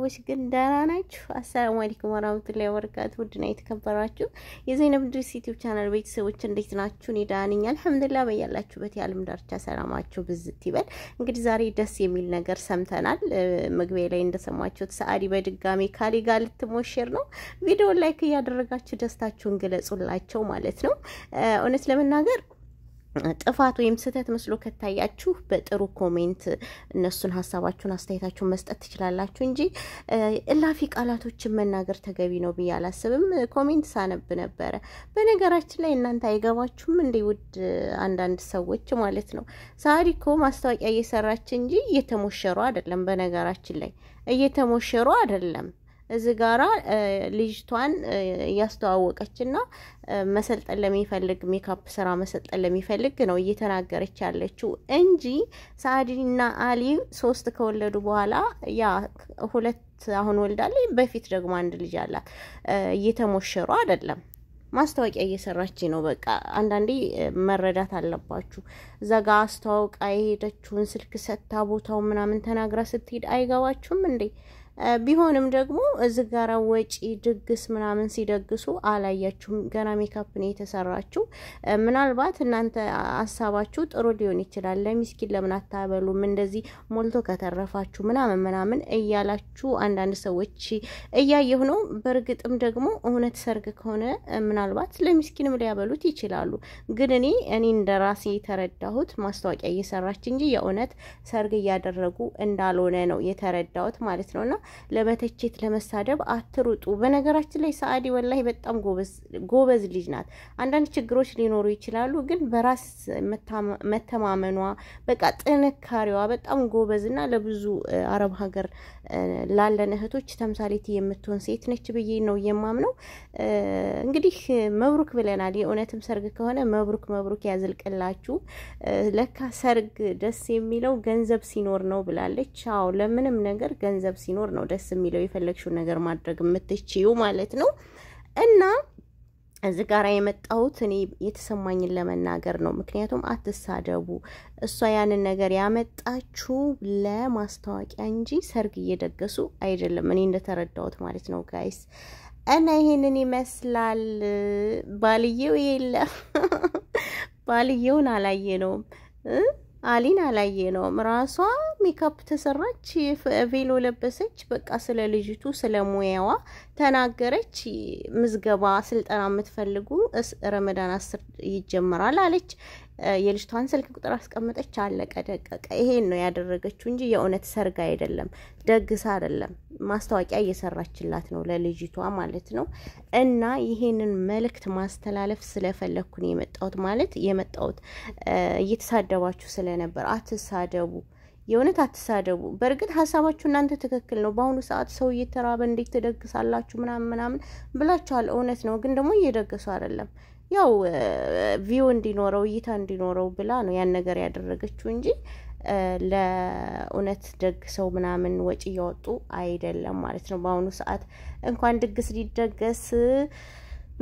ሰዎች ግን ደህና ናችሁ? አሰላሙ አለይኩም ወራህመቱላሂ ወበረካቱ። ውድና የተከበራችሁ የዘይነብ ድሪስ ዩቲዩብ ቻናል ቤተሰቦች እንዴት ናችሁ? እኔ ደህና ነኝ አልሐምዱሊላህ። በያላችሁበት የዓለም ዳርቻ ሰላማችሁ ብዝት ይበል። እንግዲህ ዛሬ ደስ የሚል ነገር ሰምተናል። መግቢያ ላይ እንደሰማችሁት ሰአዲ በድጋሚ ካሊ ጋር ልትሞሽር ነው። ቪዲዮ ላይክ እያደረጋችሁ ደስታችሁን ገለጹላቸው ማለት ነው። እውነት ለመናገር ጥፋት ወይም ስህተት መስሎ ከታያችሁ በጥሩ ኮሜንት እነሱን ሀሳባችሁን አስተያየታችሁን መስጠት ትችላላችሁ እንጂ እላፊ ቃላቶችን መናገር ተገቢ ነው ብዬ አላስብም። ኮሜንት ሳነብ ነበረ። በነገራችን ላይ እናንተ አይገባችሁም እንደ ውድ አንዳንድ ሰዎች ማለት ነው። ሳሪ እኮ ማስታወቂያ እየሰራች እንጂ እየተሞሸሩ አይደለም። በነገራችን ላይ እየተሞሸሩ አይደለም። እዚህ ጋራ ልጅቷን እያስተዋወቀችና መሰልጠን ለሚፈልግ ሜካፕ ስራ መሰልጠን ለሚፈልግ ነው እየተናገረች ያለችው እንጂ ሳዕዲና አሊ ሶስት ከወለዱ በኋላ ያ ሁለት አሁን ወልዳለች፣ በፊት ደግሞ አንድ ልጅ አላት እየተሞሸሩ አይደለም። ማስታወቂያ እየሰራች ነው። በቃ አንዳንዴ መረዳት አለባችሁ። እዛ ጋ አስተዋውቃ የሄደችውን ስልክ ሰታ ቦታው ምናምን ተናግራ ስትሄድ አይገባችሁም እንዴ? ቢሆንም ደግሞ እዚህ ጋራ ወጪ ድግስ ምናምን ሲደግሱ አላያችሁም። ገና ሜካፕ ነው የተሰራችሁ። ምናልባት እናንተ ሀሳባችሁ ጥሩ ሊሆን ይችላል። ለሚስኪን ለምን አታበሉም እንደዚህ ሞልቶ ከተረፋችሁ ምናምን ምናምን እያላችሁ አንዳንድ ሰዎች እያየሁ ነው። በእርግጥም ደግሞ እውነት ሰርግ ከሆነ ምናልባት ለሚስኪንም ሊያበሉት ይችላሉ። ግን እኔ እኔ እንደ ራሴ የተረዳሁት ማስታወቂያ እየሰራች እንጂ የእውነት ሰርግ እያደረጉ እንዳልሆነ ነው የተረዳሁት ማለት ነውና ለመተቸት ለመሳደብ አትሩጡ። በነገራችን ላይ ሰአዲ ወላሂ በጣም ጎበዝ ልጅ ናት። አንዳንድ ችግሮች ሊኖሩ ይችላሉ፣ ግን በራስ መተማመኗ በቃ ጥንካሬዋ በጣም ጎበዝና ለብዙ አረብ ሀገር ላለን እህቶች ተምሳሌት የምትሆን ሴት ነች ብዬ ነው የማምነው። እንግዲህ መብሩክ ብለናል። የእውነትም ሰርግ ከሆነ መብሩክ መብሩክ ያዝልቅላችሁ። ለካ ሰርግ ደስ የሚለው ገንዘብ ሲኖር ነው ብላለች። አዎ ለምንም ነገር ገንዘብ ሲኖር ነው። ነው ደስ የሚለው የፈለግሽው ነገር ማድረግ የምትችዩ ማለት ነው። እና እዚ ጋር የመጣሁት እኔ የተሰማኝን ለመናገር ነው። ምክንያቱም አትሳደቡ። እሷ ያንን ነገር ያመጣችው ለማስታወቂያ እንጂ ሰርግ እየደገሱ አይደለም፣ እኔ እንደተረዳሁት ማለት ነው ጋይስ። እና ይሄንን ይመስላል። ባልየው የለም ባልየውን አላየ ነውም። አሊን ነው ራሷ ሜካፕ ተሰራች፣ ቬሎ ለበሰች። በቃ ስለ ልጅቱ ስለ ሙያዋ ተናገረች። ምዝገባ ስልጠና የምትፈልጉ ረመዳን አስር ይጀምራል አለች። የልጅቷን ስልክ ቁጥር አስቀምጠች። አለቀ ደቀቀ። ይሄን ነው ያደረገችው እንጂ የእውነት ሰርግ አይደለም። ደግሳ አይደለም ማስታወቂያ እየሰራችላት ነው ለልጅቷ ማለት ነው። እና ይሄንን መልእክት ማስተላለፍ ስለፈለግኩን የመጣሁት ማለት የመጣሁት እየተሳደባችሁ ስለነበር አትሳደቡ፣ የእውነት አትሳደቡ። በእርግጥ ሀሳባችሁ እናንተ ትክክል ነው። በአሁኑ ሰዓት ሰው እየተራበ እንዴት ትደግሳላችሁ ምናምን ምናምን ብላችኋል። እውነት ነው፣ ግን ደግሞ እየደገሱ አይደለም ያው ቪው እንዲኖረው እይታ እንዲኖረው ብላ ነው ያን ነገር ያደረገችው እንጂ ለእውነት ደግ ሰው ምናምን ወጪ እያወጡ አይደለም ማለት ነው። በአሁኑ ሰዓት እንኳን ድግስ ሊደገስ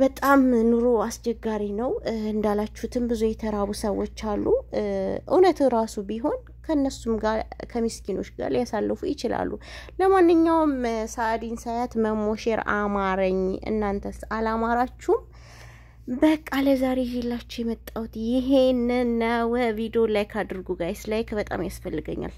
በጣም ኑሮ አስቸጋሪ ነው። እንዳላችሁትም ብዙ የተራቡ ሰዎች አሉ። እውነት ራሱ ቢሆን ከእነሱም ጋር ከሚስኪኖች ጋር ሊያሳልፉ ይችላሉ። ለማንኛውም ሳዕዲን ሳያት መሞሼር አማረኝ። እናንተስ አላማራችሁም? በቃ ለዛሬ ይዤላችሁ የመጣሁት ይሄንን ነው። ቪዲዮ ላይክ አድርጉ ጋይስ፣ ላይክ በጣም ያስፈልገኛል።